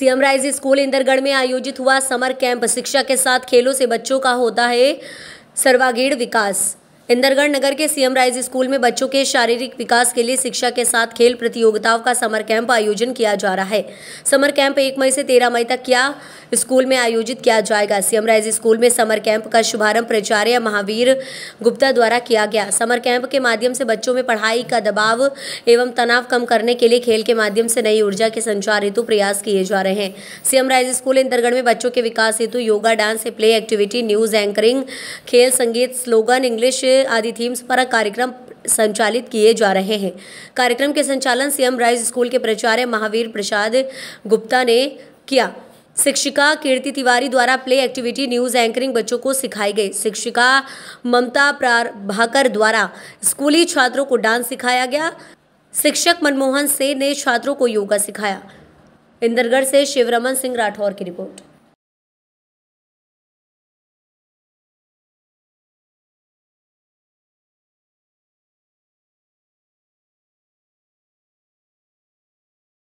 CM Rise school Indergarh में आयोजित हुआ समर कैंप शिक्षा के साथ खेलों से बच्चों का होता है सर्वागीण विकास इंदरगढ़ नगर के सीएम राइज स्कूल में बच्चों के शारीरिक विकास के लिए शिक्षा के साथ खेल प्रतियोगिताओं का समर कैंप आयोजन किया जा रहा है समर कैंप एक मई से तेरह मई तक क्या स्कूल में आयोजित किया जाएगा सीएम राइज स्कूल में समर कैंप का शुभारंभ प्राचार्य महावीर गुप्ता द्वारा किया गया समर कैंप के माध्यम से बच्चों में पढ़ाई का दबाव एवं तनाव कम करने के लिए खेल के माध्यम से नई ऊर्जा के संचार हेतु प्रयास किए जा रहे हैं सीएम राइज स्कूल इंदरगढ़ में बच्चों के विकास हेतु yoga dance play activity news anchoring खेल संगीत स्लोगन इंग्लिश आदि थीम्स पर कार्यक्रम संचालित किए जा रहे हैं कार्यक्रम के संचालन सीएम राइज स्कूल के प्राचार्य महावीर प्रसाद गुप्ता ने किया शिक्षिका कीर्ति तिवारी द्वारा प्ले एक्टिविटी न्यूज एंकरिंग बच्चों को सिखाई गई शिक्षिका ममता प्रभाकर द्वारा स्कूली छात्रों को डांस सिखाया गया शिक्षक मनमोहन सिंह ने छात्रों को योगा सिखाया इंदरगढ़ से शिवरमन सिंह राठौर की रिपोर्ट